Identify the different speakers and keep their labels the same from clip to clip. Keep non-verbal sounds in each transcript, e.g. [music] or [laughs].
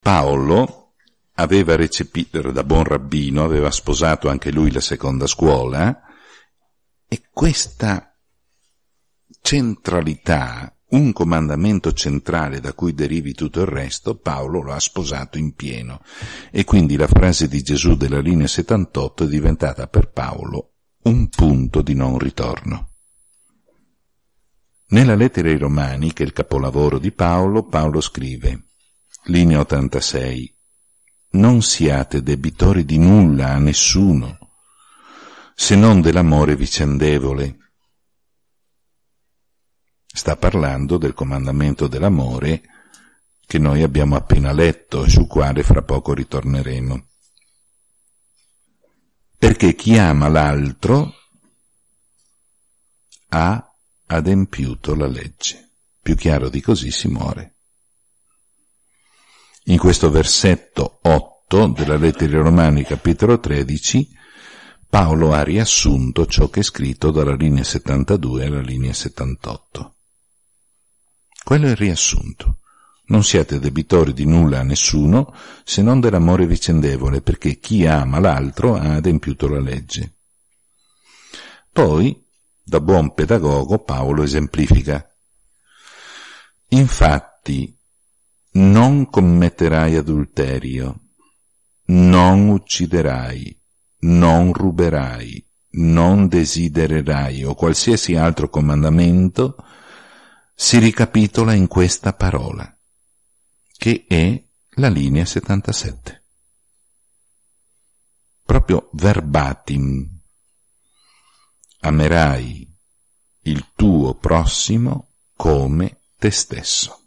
Speaker 1: Paolo aveva recepito, da buon rabbino, aveva sposato anche lui la seconda scuola e questa centralità, un comandamento centrale da cui derivi tutto il resto, Paolo lo ha sposato in pieno e quindi la frase di Gesù della linea 78 è diventata per Paolo un punto di non ritorno. Nella lettera ai Romani, che è il capolavoro di Paolo, Paolo scrive Linea 86. Non siate debitori di nulla a nessuno, se non dell'amore vicendevole. Sta parlando del comandamento dell'amore che noi abbiamo appena letto e sul quale fra poco ritorneremo. Perché chi ama l'altro ha adempiuto la legge. Più chiaro di così si muore in questo versetto 8 della lettera ai Romani, capitolo 13, Paolo ha riassunto ciò che è scritto dalla linea 72 alla linea 78. Quello è il riassunto. Non siate debitori di nulla a nessuno se non dell'amore vicendevole, perché chi ama l'altro ha adempiuto la legge. Poi, da buon pedagogo, Paolo esemplifica. Infatti, non commetterai adulterio, non ucciderai, non ruberai, non desidererai o qualsiasi altro comandamento si ricapitola in questa parola, che è la linea 77. Proprio verbatim. Amerai il tuo prossimo come te stesso.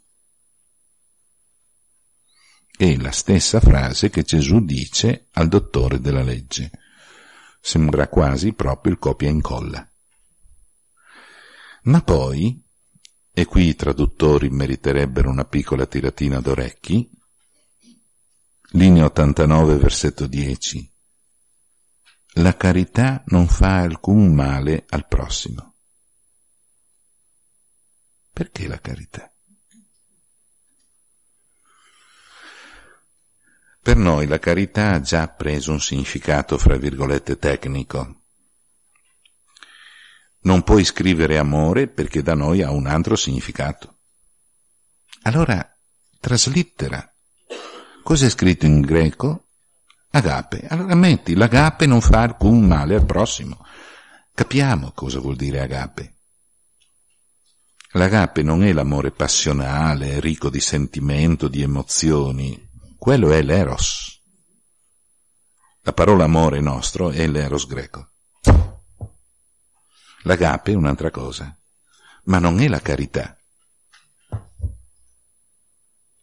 Speaker 1: È la stessa frase che Gesù dice al dottore della legge. Sembra quasi proprio il copia e incolla. Ma poi, e qui i traduttori meriterebbero una piccola tiratina d'orecchi, linea 89 versetto 10, la carità non fa alcun male al prossimo. Perché la carità? Per noi la carità ha già preso un significato, fra virgolette, tecnico. Non puoi scrivere amore perché da noi ha un altro significato. Allora, traslittera. Cos'è scritto in greco? Agape. Allora metti, l'agape non fa alcun male al prossimo. Capiamo cosa vuol dire agape. L'agape non è l'amore passionale, ricco di sentimento, di emozioni, quello è l'eros. La parola amore nostro è l'eros greco. L'agape è un'altra cosa, ma non è la carità.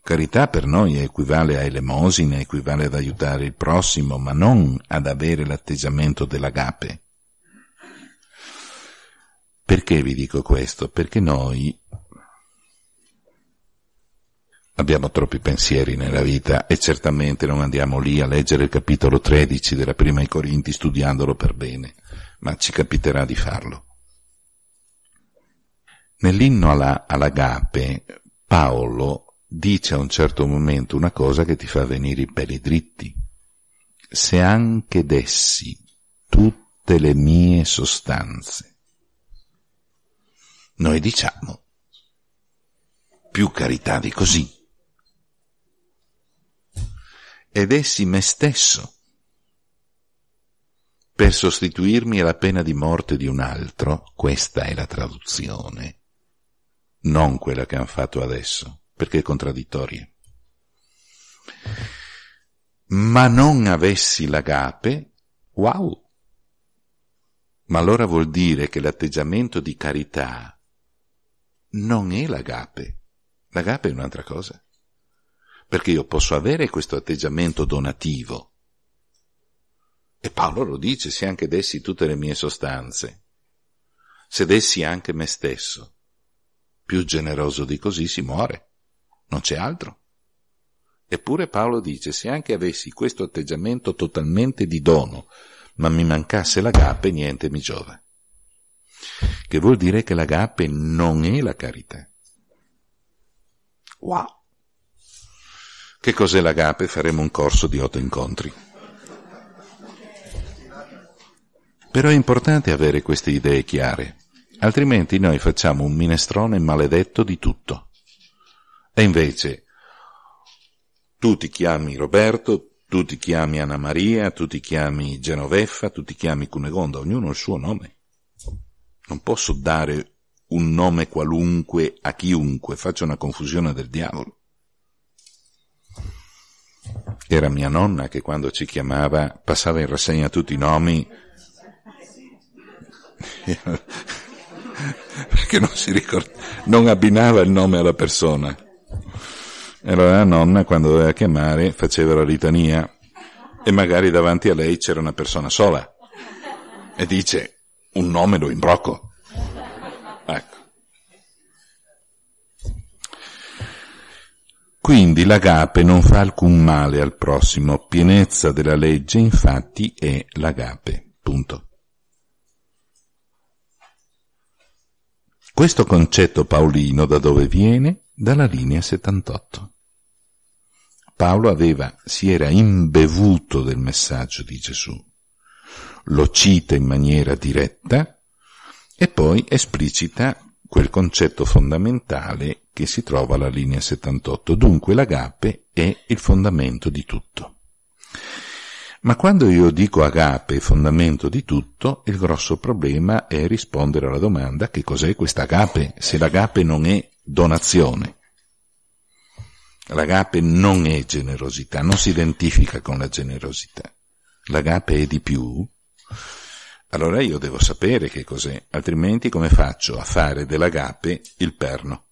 Speaker 1: Carità per noi equivale a elemosina, equivale ad aiutare il prossimo, ma non ad avere l'atteggiamento dell'agape. Perché vi dico questo? Perché noi Abbiamo troppi pensieri nella vita e certamente non andiamo lì a leggere il capitolo 13 della prima ai Corinti studiandolo per bene, ma ci capiterà di farlo. Nell'inno alla, all'agape Paolo dice a un certo momento una cosa che ti fa venire i peli dritti. Se anche dessi tutte le mie sostanze, noi diciamo più carità di così ed essi me stesso, per sostituirmi alla pena di morte di un altro, questa è la traduzione, non quella che hanno fatto adesso, perché è contraddittoria. Ma non avessi l'agape, wow! Ma allora vuol dire che l'atteggiamento di carità non è l'agape, l'agape è un'altra cosa perché io posso avere questo atteggiamento donativo. E Paolo lo dice, se anche dessi tutte le mie sostanze, se dessi anche me stesso, più generoso di così si muore, non c'è altro. Eppure Paolo dice, se anche avessi questo atteggiamento totalmente di dono, ma mi mancasse l'agape, niente mi giova. Che vuol dire che l'agape non è la carità. Wow! Che cos'è l'agape? Faremo un corso di otto incontri. Però è importante avere queste idee chiare, altrimenti noi facciamo un minestrone maledetto di tutto. E invece tu ti chiami Roberto, tu ti chiami Anna Maria, tu ti chiami Genoveffa, tu ti chiami Cunegonda, ognuno ha il suo nome. Non posso dare un nome qualunque a chiunque, faccio una confusione del diavolo. Era mia nonna che quando ci chiamava passava in rassegna tutti i nomi [laughs] perché non si ricordava, non abbinava il nome alla persona. E allora la nonna quando doveva chiamare faceva la litania e magari davanti a lei c'era una persona sola e dice un nome lo imbrocco. Quindi l'agape non fa alcun male al prossimo, pienezza della legge infatti è l'agape. Punto. Questo concetto paolino da dove viene? Dalla linea 78. Paolo aveva, si era imbevuto del messaggio di Gesù, lo cita in maniera diretta e poi esplicita quel concetto fondamentale che si trova alla linea 78. Dunque l'agape è il fondamento di tutto. Ma quando io dico agape, fondamento di tutto, il grosso problema è rispondere alla domanda che cos'è questa agape, se l'agape non è donazione. L'agape non è generosità, non si identifica con la generosità. L'agape è di più, allora io devo sapere che cos'è, altrimenti come faccio a fare dell'agape il perno?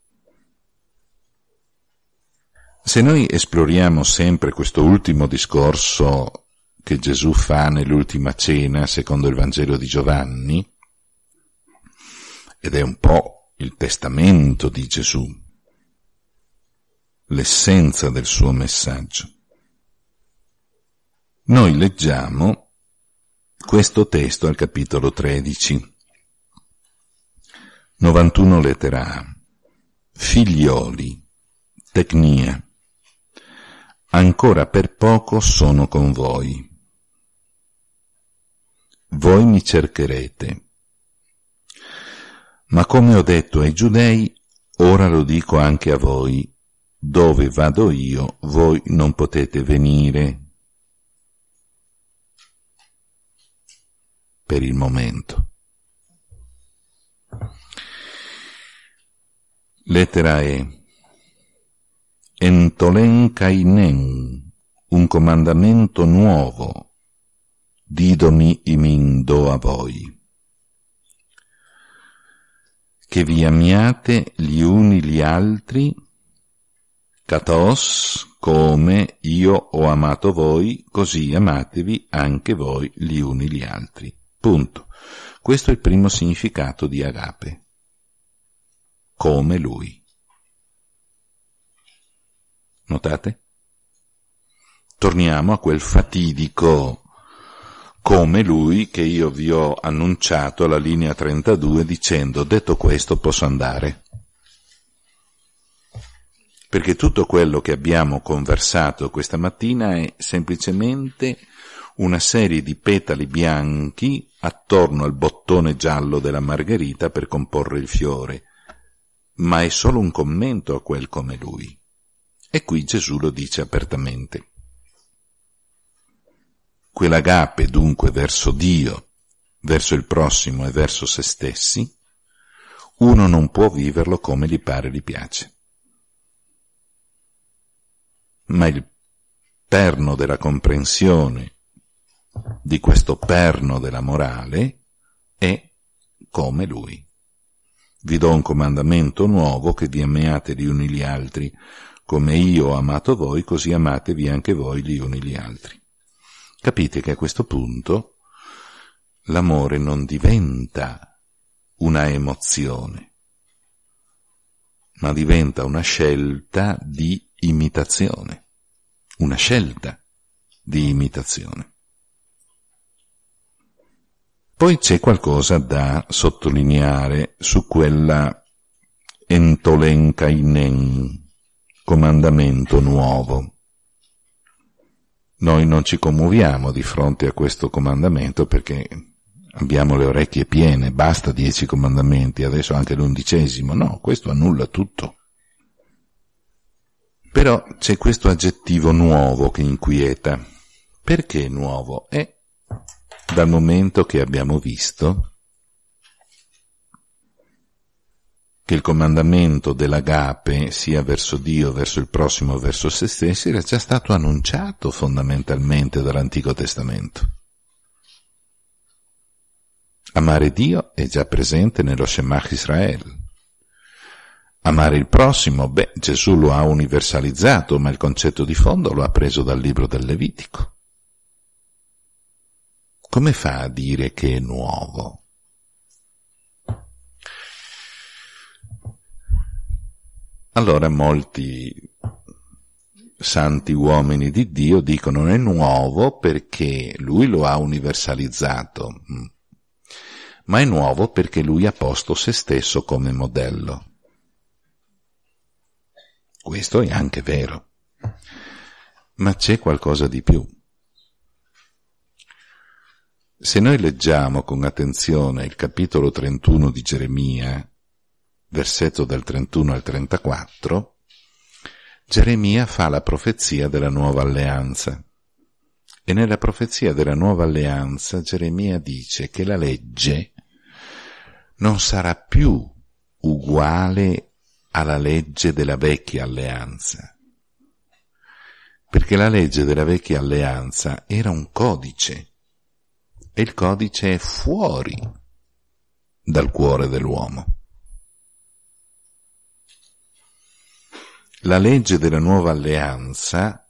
Speaker 1: Se noi esploriamo sempre questo ultimo discorso che Gesù fa nell'ultima cena, secondo il Vangelo di Giovanni, ed è un po' il testamento di Gesù, l'essenza del suo messaggio, noi leggiamo questo testo al capitolo 13. 91 lettera A. Figlioli, tecnia. Ancora per poco sono con voi. Voi mi cercherete. Ma come ho detto ai giudei, ora lo dico anche a voi. Dove vado io, voi non potete venire. per il momento. Lettera E. Entolen kainen, un comandamento nuovo, didomi imin do a voi. Che vi amiate gli uni gli altri, catos, come io ho amato voi, così amatevi anche voi gli uni gli altri. Punto. Questo è il primo significato di agape. Come lui. Notate? Torniamo a quel fatidico come lui che io vi ho annunciato alla linea 32 dicendo detto questo posso andare. Perché tutto quello che abbiamo conversato questa mattina è semplicemente una serie di petali bianchi attorno al bottone giallo della margherita per comporre il fiore, ma è solo un commento a quel come lui. E qui Gesù lo dice apertamente. Quell'agape dunque verso Dio, verso il prossimo e verso se stessi, uno non può viverlo come gli pare e gli piace. Ma il perno della comprensione di questo perno della morale è come lui. Vi do un comandamento nuovo che vi amiate gli uni gli altri, come io ho amato voi, così amatevi anche voi gli uni gli altri. Capite che a questo punto l'amore non diventa una emozione, ma diventa una scelta di imitazione, una scelta di imitazione. Poi c'è qualcosa da sottolineare su quella entolencainen, comandamento nuovo. Noi non ci commuoviamo di fronte a questo comandamento perché abbiamo le orecchie piene, basta dieci comandamenti, adesso anche l'undicesimo, no, questo annulla tutto. Però c'è questo aggettivo nuovo che inquieta. Perché nuovo? È eh, dal momento che abbiamo visto che il comandamento dell'agape sia verso Dio, verso il prossimo, verso se stessi, era già stato annunciato fondamentalmente dall'Antico Testamento. Amare Dio è già presente nello Shemach Israel. Amare il prossimo, beh, Gesù lo ha universalizzato, ma il concetto di fondo lo ha preso dal libro del Levitico come fa a dire che è nuovo? Allora molti santi uomini di Dio dicono è nuovo perché lui lo ha universalizzato, mm. ma è nuovo perché lui ha posto se stesso come modello. Questo è anche vero, ma c'è qualcosa di più. Se noi leggiamo con attenzione il capitolo 31 di Geremia, versetto dal 31 al 34, Geremia fa la profezia della nuova alleanza. E nella profezia della nuova alleanza Geremia dice che la legge non sarà più uguale alla legge della vecchia alleanza. Perché la legge della vecchia alleanza era un codice e il codice è fuori dal cuore dell'uomo. La legge della nuova alleanza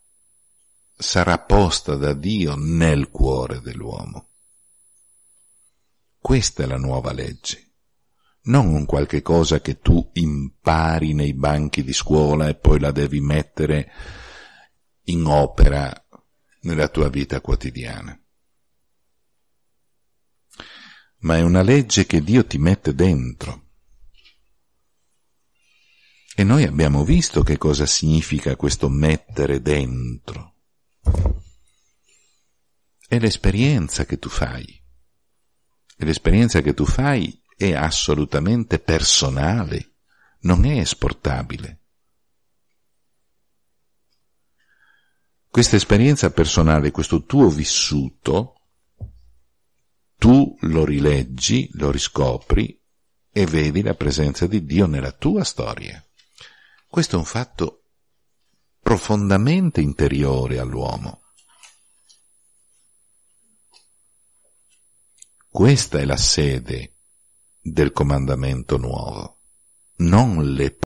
Speaker 1: sarà posta da Dio nel cuore dell'uomo. Questa è la nuova legge, non un qualche cosa che tu impari nei banchi di scuola e poi la devi mettere in opera nella tua vita quotidiana ma è una legge che Dio ti mette dentro. E noi abbiamo visto che cosa significa questo mettere dentro. È l'esperienza che tu fai. E l'esperienza che tu fai è assolutamente personale, non è esportabile. Questa esperienza personale, questo tuo vissuto, tu lo rileggi, lo riscopri e vedi la presenza di Dio nella tua storia. Questo è un fatto profondamente interiore all'uomo. Questa è la sede del comandamento nuovo, non le